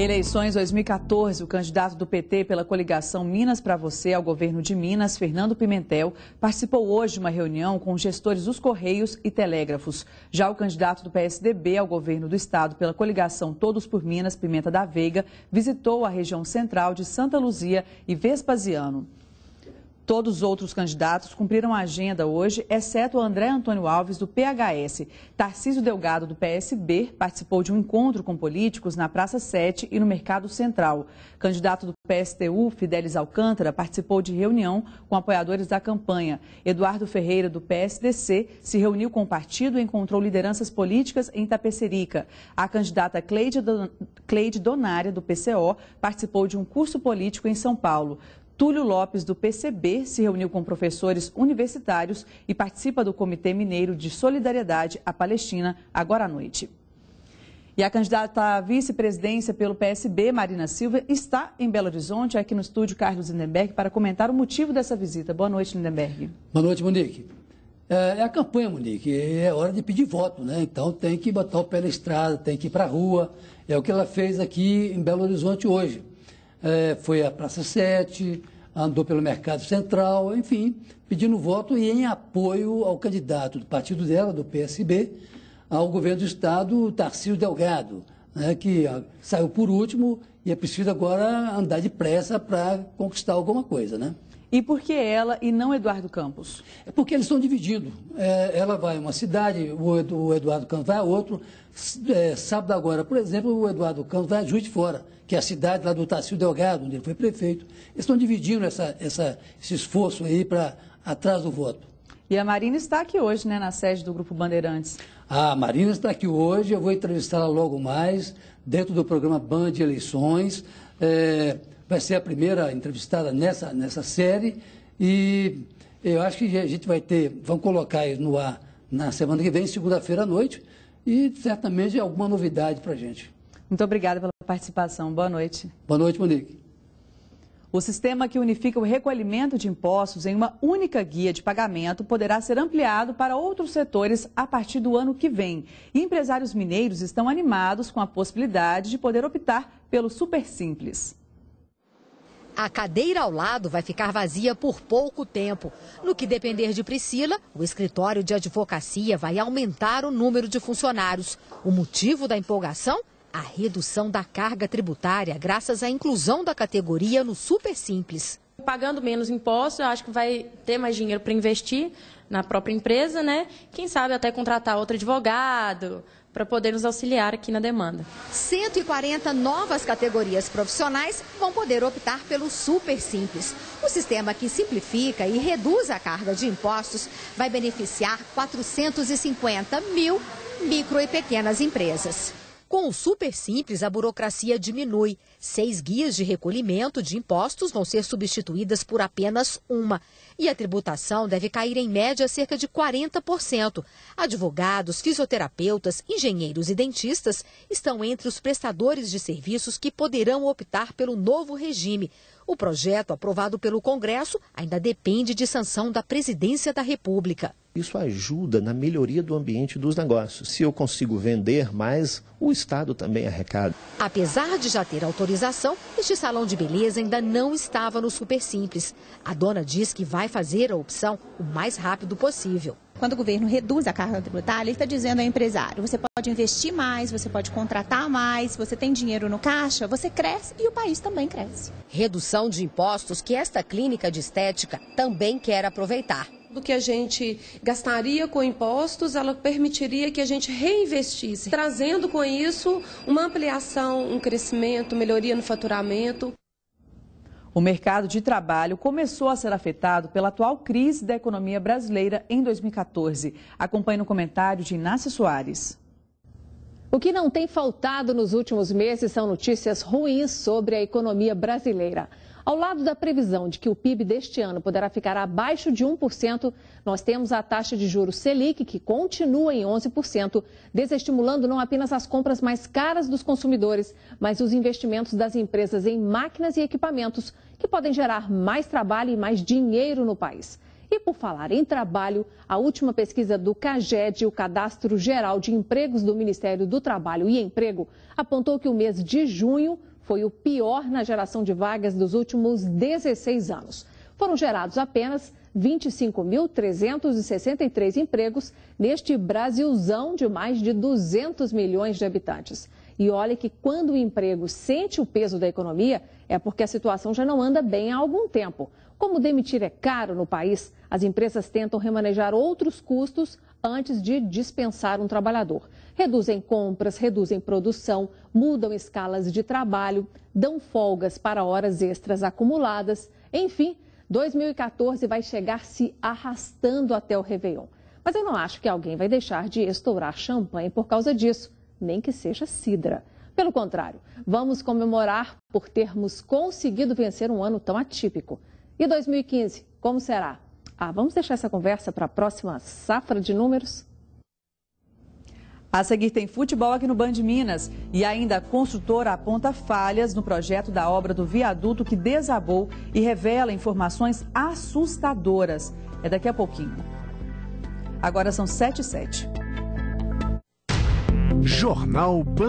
Eleições 2014, o candidato do PT pela coligação Minas para Você ao governo de Minas, Fernando Pimentel, participou hoje de uma reunião com gestores dos Correios e Telégrafos. Já o candidato do PSDB ao governo do estado pela coligação Todos por Minas, Pimenta da Veiga, visitou a região central de Santa Luzia e Vespasiano. Todos os outros candidatos cumpriram a agenda hoje, exceto André Antônio Alves, do PHS. Tarcísio Delgado, do PSB, participou de um encontro com políticos na Praça 7 e no Mercado Central. Candidato do PSTU, Fidelis Alcântara, participou de reunião com apoiadores da campanha. Eduardo Ferreira, do PSDC, se reuniu com o partido e encontrou lideranças políticas em Tapecerica. A candidata Cleide, Don... Cleide Donária, do PCO, participou de um curso político em São Paulo. Túlio Lopes, do PCB, se reuniu com professores universitários e participa do Comitê Mineiro de Solidariedade à Palestina, agora à noite. E a candidata à vice-presidência pelo PSB, Marina Silva, está em Belo Horizonte, aqui no estúdio Carlos Lindenberg, para comentar o motivo dessa visita. Boa noite, Lindenberg. Boa noite, Monique. É, é a campanha, Monique, é hora de pedir voto, né? Então tem que botar o pé na estrada, tem que ir para a rua. É o que ela fez aqui em Belo Horizonte hoje é, foi à Praça Sete, andou pelo Mercado Central, enfim, pedindo voto e em apoio ao candidato do partido dela, do PSB, ao governo do Estado, Tarcísio Delgado né, que saiu por último e é preciso agora andar depressa para conquistar alguma coisa, né? E por que ela e não Eduardo Campos? É porque eles estão divididos. É, ela vai a uma cidade, o, Edu, o Eduardo Campos vai a outro. É, sábado agora, por exemplo, o Eduardo Campos vai a Juiz de Fora, que é a cidade lá do Tarcísio Delgado, onde ele foi prefeito. Eles estão dividindo essa, essa, esse esforço aí para atrás do voto. E a Marina está aqui hoje, né, na sede do Grupo Bandeirantes. A Marina está aqui hoje, eu vou entrevistá-la logo mais, dentro do programa Band Eleições. É, vai ser a primeira entrevistada nessa, nessa série e eu acho que a gente vai ter, vamos colocar aí no ar na semana que vem, segunda-feira à noite, e certamente é alguma novidade para a gente. Muito obrigada pela participação. Boa noite. Boa noite, Monique. O sistema que unifica o recolhimento de impostos em uma única guia de pagamento poderá ser ampliado para outros setores a partir do ano que vem. E empresários mineiros estão animados com a possibilidade de poder optar pelo Super Simples. A cadeira ao lado vai ficar vazia por pouco tempo. No que depender de Priscila, o escritório de advocacia vai aumentar o número de funcionários. O motivo da empolgação a redução da carga tributária graças à inclusão da categoria no Super Simples. Pagando menos impostos, eu acho que vai ter mais dinheiro para investir na própria empresa, né? Quem sabe até contratar outro advogado para poder nos auxiliar aqui na demanda. 140 novas categorias profissionais vão poder optar pelo Super Simples. O sistema que simplifica e reduz a carga de impostos vai beneficiar 450 mil micro e pequenas empresas. Com o Super Simples, a burocracia diminui. Seis guias de recolhimento de impostos vão ser substituídas por apenas uma. E a tributação deve cair em média cerca de 40%. Advogados, fisioterapeutas, engenheiros e dentistas estão entre os prestadores de serviços que poderão optar pelo novo regime. O projeto aprovado pelo Congresso ainda depende de sanção da Presidência da República. Isso ajuda na melhoria do ambiente dos negócios. Se eu consigo vender mais, o Estado também arrecada. Apesar de já ter autorização, este salão de beleza ainda não estava no Super Simples. A dona diz que vai fazer a opção o mais rápido possível. Quando o governo reduz a carga tributária, ele está dizendo ao empresário: você pode investir mais, você pode contratar mais, você tem dinheiro no caixa, você cresce e o país também cresce. Redução de impostos que esta clínica de estética também quer aproveitar do que a gente gastaria com impostos, ela permitiria que a gente reinvestisse, trazendo com isso uma ampliação, um crescimento, melhoria no faturamento. O mercado de trabalho começou a ser afetado pela atual crise da economia brasileira em 2014. Acompanhe no comentário de Inácio Soares. O que não tem faltado nos últimos meses são notícias ruins sobre a economia brasileira. Ao lado da previsão de que o PIB deste ano poderá ficar abaixo de 1%, nós temos a taxa de juros Selic, que continua em 11%, desestimulando não apenas as compras mais caras dos consumidores, mas os investimentos das empresas em máquinas e equipamentos, que podem gerar mais trabalho e mais dinheiro no país. E por falar em trabalho, a última pesquisa do CAGED, o Cadastro Geral de Empregos do Ministério do Trabalho e Emprego, apontou que o mês de junho foi o pior na geração de vagas dos últimos 16 anos. Foram gerados apenas 25.363 empregos neste Brasilzão de mais de 200 milhões de habitantes. E olha que quando o emprego sente o peso da economia, é porque a situação já não anda bem há algum tempo. Como demitir é caro no país, as empresas tentam remanejar outros custos antes de dispensar um trabalhador reduzem compras, reduzem produção, mudam escalas de trabalho, dão folgas para horas extras acumuladas. Enfim, 2014 vai chegar se arrastando até o Réveillon. Mas eu não acho que alguém vai deixar de estourar champanhe por causa disso, nem que seja cidra. Pelo contrário, vamos comemorar por termos conseguido vencer um ano tão atípico. E 2015, como será? Ah, vamos deixar essa conversa para a próxima safra de números? A seguir tem futebol aqui no Band Minas e ainda a construtora aponta falhas no projeto da obra do viaduto que desabou e revela informações assustadoras. É daqui a pouquinho. Agora são 7 e 7. Jornal Band